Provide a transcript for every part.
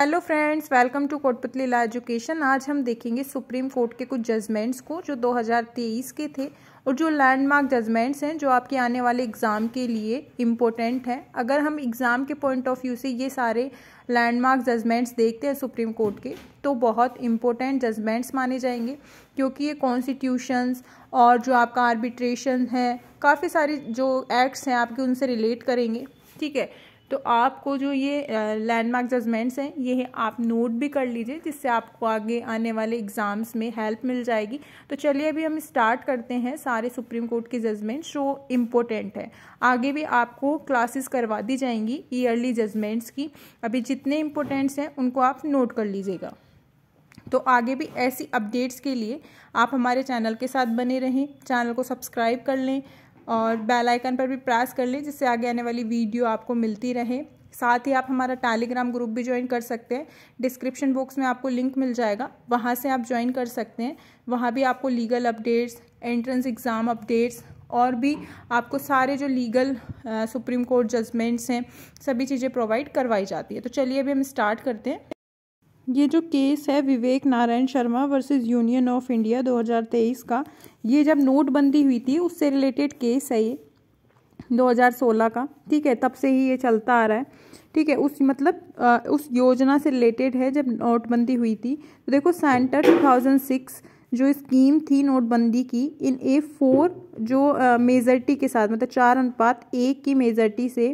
hello friends welcome to Kotputli law education आज हम देखेंगे सुप्रीम कोर्ट के कुछ जजमेंट्स को जो 2023 के थे और जो लैंडमार्क जजमेंट्स हैं जो आपके आने वाले एग्ज़ाम के लिए इम्पोर्टेंट हैं अगर हम एग्ज़ाम के पॉइंट ऑफ व्यू से ये सारे लैंडमार्क जजमेंट्स देखते हैं सुप्रीम कोर्ट के तो बहुत इम्पोर्टेंट जजमेंट्स माने जाएंगे क्योंकि ये कॉन्स्टिट्यूशंस और जो आपका आर्बिट्रेशन है काफ़ी सारी जो एक्ट्स हैं आपके उनसे रिलेट करेंगे ठीक है तो आपको जो ये लैंडमार्क जजमेंट्स हैं ये आप नोट भी कर लीजिए जिससे आपको आगे आने वाले एग्ज़ाम्स में हेल्प मिल जाएगी तो चलिए अभी हम स्टार्ट करते हैं सारे सुप्रीम कोर्ट के जजमेंट्स जो इम्पोर्टेंट है आगे भी आपको क्लासेस करवा दी जाएंगी ईयरली जजमेंट्स की अभी जितने इम्पोर्टेंट्स हैं उनको आप नोट कर लीजिएगा तो आगे भी ऐसी अपडेट्स के लिए आप हमारे चैनल के साथ बने रहें चैनल को सब्सक्राइब कर लें और बेल आइकन पर भी प्रेस कर लें जिससे आगे आने वाली वीडियो आपको मिलती रहे साथ ही आप हमारा टेलीग्राम ग्रुप भी ज्वाइन कर सकते हैं डिस्क्रिप्शन बॉक्स में आपको लिंक मिल जाएगा वहाँ से आप ज्वाइन कर सकते हैं वहाँ भी आपको legal updates entrance exam updates और भी आपको सारे जो लीगल सुप्रीम कोर्ट जजमेंट्स हैं सभी चीज़ें प्रोवाइड करवाई जाती है तो चलिए अभी हम स्टार्ट करते हैं ये जो केस है Vivek Narayan Sharma versus Union of India 2023 का ये जब नोटबंदी हुई थी उससे रिलेटेड केस है ये 2016 का ठीक है तब से ही ये चलता आ रहा है ठीक है उस मतलब आ, उस योजना से रिलेटेड है जब नोटबंदी हुई थी तो देखो सेंटर 2006 जो स्कीम थी नोटबंदी की इन ए फोर जो मेजरटी के साथ मतलब चार अनुपात एक की मेजरटी से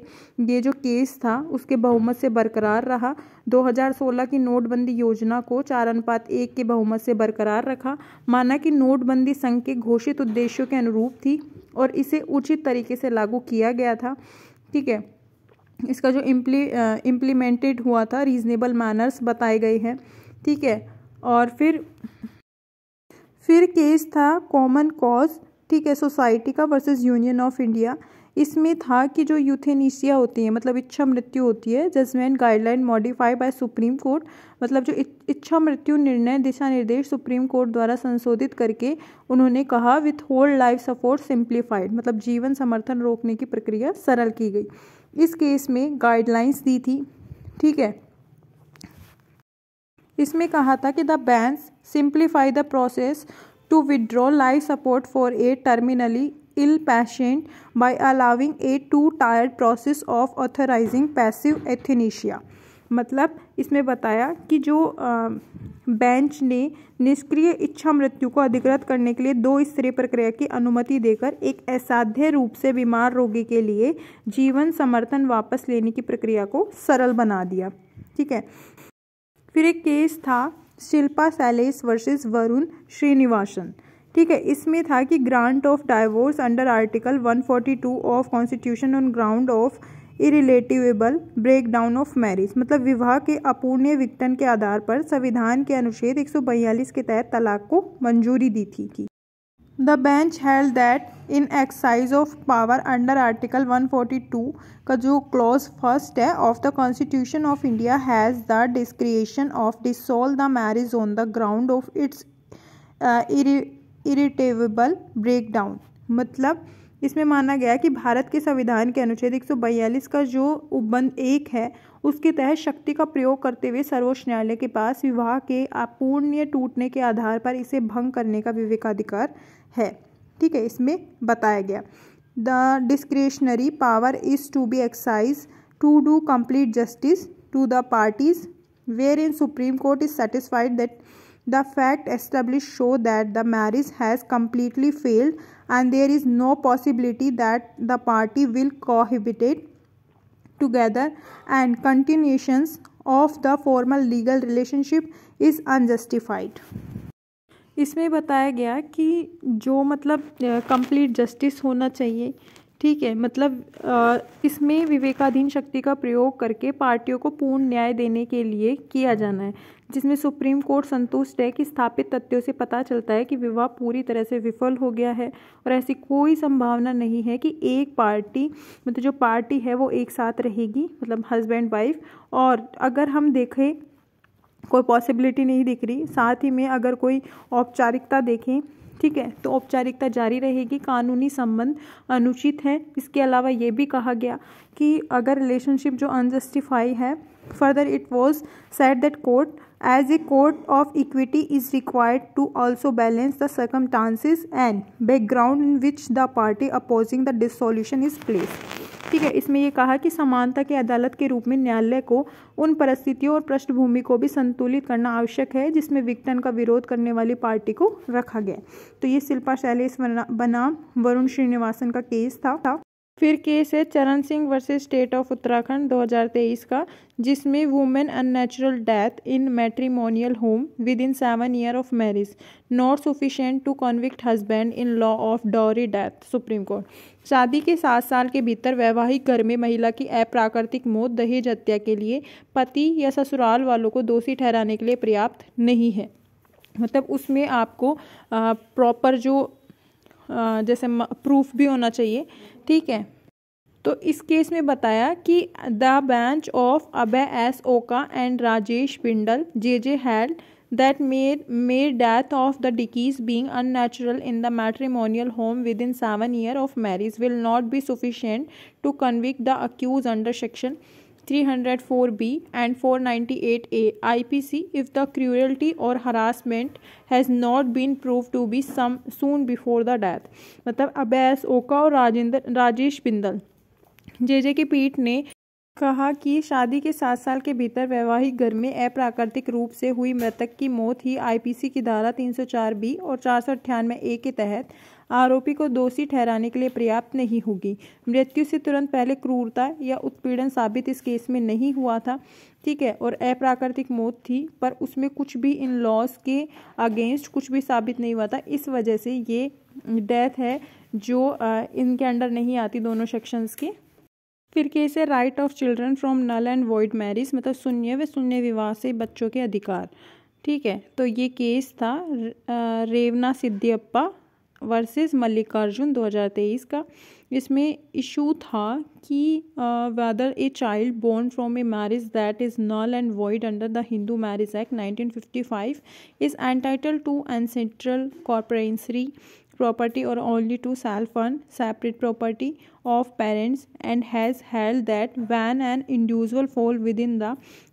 ये जो केस था उसके बहुमत से बरकरार रहा 2016 की नोटबंदी योजना को चार अनुपात एक के बहुमत से बरकरार रखा माना कि नोटबंदी संघ के घोषित उद्देश्यों के अनुरूप थी और इसे उचित तरीके से लागू किया गया था ठीक है इसका जो इम्प्ली इम्प्लीमेंटेड हुआ था रीजनेबल मैनर्स बताए गए हैं ठीक है और फिर फिर केस था कॉमन कॉज ठीक है सोसाइटी का वर्सेस यूनियन ऑफ इंडिया इसमें था कि जो यूथेनिशिया होती है मतलब इच्छा मृत्यु होती है judgment guideline modified by Supreme Court मतलब जो इच्छा मृत्यु निर्णय दिशा निर्देश सुप्रीम कोर्ट द्वारा संशोधित करके उन्होंने कहा withhold life support simplified मतलब जीवन समर्थन रोकने की प्रक्रिया सरल की गई इस केस में गाइडलाइंस दी थी ठीक है इसमें कहा था कि the bench simplify the process to withdraw life support for a terminally ill patient by allowing a two tired process of authorizing passive euthanasia मतलब इसमें बताया कि जो बेंच ने निष्क्रिय इच्छा मृत्यु को अधिकृत करने के लिए दो स्तरीय प्रक्रिया की अनुमति देकर एक असाध्य रूप से बीमार रोगी के लिए जीवन समर्थन वापस लेने की प्रक्रिया को सरल बना दिया ठीक है फिर एक केस था शिल्पा सैलेस वर्सेस वरुण श्रीनिवासन ठीक है इसमें था कि grant of divorce under article 142 of Constitution on ground of irretrievable breakdown of marriage मतलब विवाह के अपूर्ण विघटन के आधार पर संविधान के अनुच्छेद एक के तहत तलाक को मंजूरी दी थी The bench held that in exercise of power under Article 142 का जो clause first है of the Constitution of India has the discretion of dissolve the marriage on the ground of its uh, irre, irretrievable breakdown मतलब इसमें माना गया कि भारत के संविधान के अनुच्छेद एक का जो उपबंध एक है उसके तहत शक्ति का प्रयोग करते हुए सर्वोच्च न्यायालय के पास विवाह के अपूर्णीय टूटने के आधार पर इसे भंग करने का विवेकाधिकार है ठीक है इसमें बताया गया the discretionary power is to be एक्साइज to do complete justice to the parties wherein Supreme Court is satisfied that the fact establish show that the marriage has completely failed and there is no possibility that the party will cohabitate together and continuations of the formal legal relationship is unjustified इसमें बताया गया कि जो मतलब complete justice होना चाहिए ठीक है मतलब इसमें विवेकाधीन शक्ति का प्रयोग करके पार्टियों को पूर्ण न्याय देने के लिए किया जाना है जिसमें सुप्रीम कोर्ट संतुष्ट है कि स्थापित तथ्यों से पता चलता है कि विवाह पूरी तरह से विफल हो गया है और ऐसी कोई संभावना नहीं है कि एक पार्टी मतलब जो पार्टी है वो एक साथ रहेगी मतलब हस्बैंड वाइफ और अगर हम देखें कोई पॉसिबिलिटी नहीं दिख रही साथ ही में अगर कोई औपचारिकता देखें ठीक है तो औपचारिकता जारी रहेगी कानूनी संबंध अनुचित है इसके अलावा ये भी कहा गया कि अगर रिलेशनशिप जो अनजस्टिफाई है further it was said that court as a court of equity is required to also balance the circumstances and background in which the party opposing the dissolution is placed ठीक है इसमें यह कहा कि समानता की अदालत के रूप में न्यायालय को उन परिस्थितियों और पृष्ठभूमि को भी संतुलित करना आवश्यक है जिसमें विघटन का विरोध करने वाली पार्टी को रखा गया तो ये शिल्पा शैलेश बनाम वरुण श्रीनिवासन का केस था फिर केस है Charan Singh versus State of Uttarakhand 2023 का जिसमें women unnatural death in matrimonial home within seven year of marriage not sufficient to convict husband in law of dowry death Supreme Court शादी के सात साल के भीतर वैवाहिक घर में महिला की अप्राकृतिक मौत दहेज हत्या के लिए पति या ससुराल वालों को दोषी ठहराने के लिए पर्याप्त नहीं है मतलब उसमें आपको प्रॉपर जो जैसे प्रूफ भी होना चाहिए ठीक है तो इस केस में बताया कि the bench of Abhay S Oka and Rajesh Bindal J J held that mere mere death of the डिकीज being unnatural in the matrimonial home within seven year of marriage will not be sufficient to convict the accused under section 304B and 498A IPC if the cruelty or harassment has not been proved to be some soon before the death मतलब अबैस ओका और राजेंद्र राजेश बिंदल जे जे की पीठ ने कहा कि शादी के सात साल के भीतर वैवाहिक घर में अप्राकृतिक रूप से हुई मृतक की मौत ही आईपीसी की धारा 304 बी और चार सौ ए के तहत आरोपी को दोषी ठहराने के लिए पर्याप्त नहीं होगी मृत्यु से तुरंत पहले क्रूरता या उत्पीड़न साबित इस केस में नहीं हुआ था ठीक है और अप्राकृतिक मौत थी पर उसमें कुछ भी इन लॉस के अगेंस्ट कुछ भी साबित नहीं हुआ था इस वजह से ये डेथ है जो इनके अंडर नहीं आती दोनों सेक्शंस के फिर केस है right of children from null and void marriage मतलब शून्य व शून्य विवाह से बच्चों के अधिकार ठीक है तो ये केस था रेवना सिद्धियप्पा वर्सेस मल्लिकार्जुन 2023 का इसमें इशू था कि whether a child born from a marriage that is null and void under the Hindu Marriage Act 1955 is entitled to ancestral coparcenary property or only to self one separate property of parents and has held that when an individual fall within the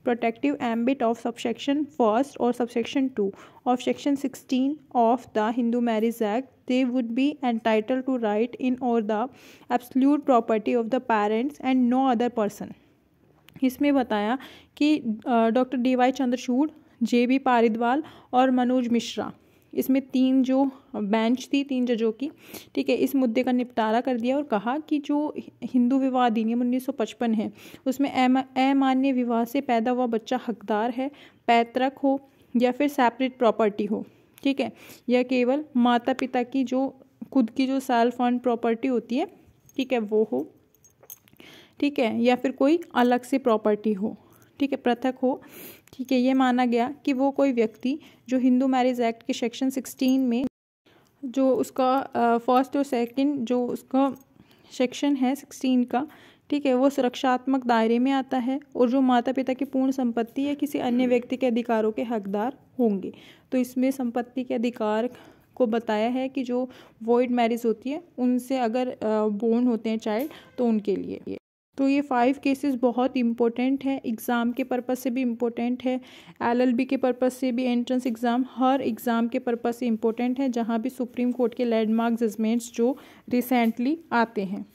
protective ambit of subsection 1st or subsection 2 of section 16 of the Hindu Marriage Act they would be entitled to right in or the absolute property of the parents and no other person इसमें बताया कि doctor D Y Chandrachud J B Pardiwala और मनोज मिश्रा इसमें तीन जो bench थी तीन जजों की ठीक है इस मुद्दे का निपटारा कर दिया और कहा कि जो हिंदू विवाह अधिनियम 1955 है उसमें अमान्य विवाह से पैदा हुआ बच्चा हकदार है पैतृक हो या फिर सेपरेट प्रॉपर्टी हो ठीक है या केवल माता पिता की जो खुद की जो सेल्फ ऑन प्रॉपर्टी होती है ठीक है वो हो ठीक है या फिर कोई अलग से प्रॉपर्टी हो ठीक है पृथक हो ठीक है ये माना गया कि वो कोई व्यक्ति जो हिंदू मैरिज एक्ट के सेक्शन सिक्सटीन में जो उसका फर्स्ट और सेकंड जो उसका सेक्शन है सिक्सटीन का ठीक है वो सुरक्षात्मक दायरे में आता है और जो माता पिता की पूर्ण संपत्ति या किसी अन्य व्यक्ति के अधिकारों के हकदार होंगे तो इसमें संपत्ति के अधिकार को बताया है कि जो वॉइड मैरिज होती है उनसे अगर बोर्न होते हैं चाइल्ड तो उनके लिए तो ये फाइव केसेस बहुत इम्पोर्टेंट हैं एग्ज़ाम के पर्पज़ से भी इम्पोर्टेंट है एलएलबी के पर्पज़ से भी एंट्रेंस एग्ज़ाम हर एग्ज़ाम के पर्पज़ से इम्पोर्टेंट है जहाँ भी सुप्रीम कोर्ट के लैंडमार्क जजमेंट्स जो रिसेंटली आते हैं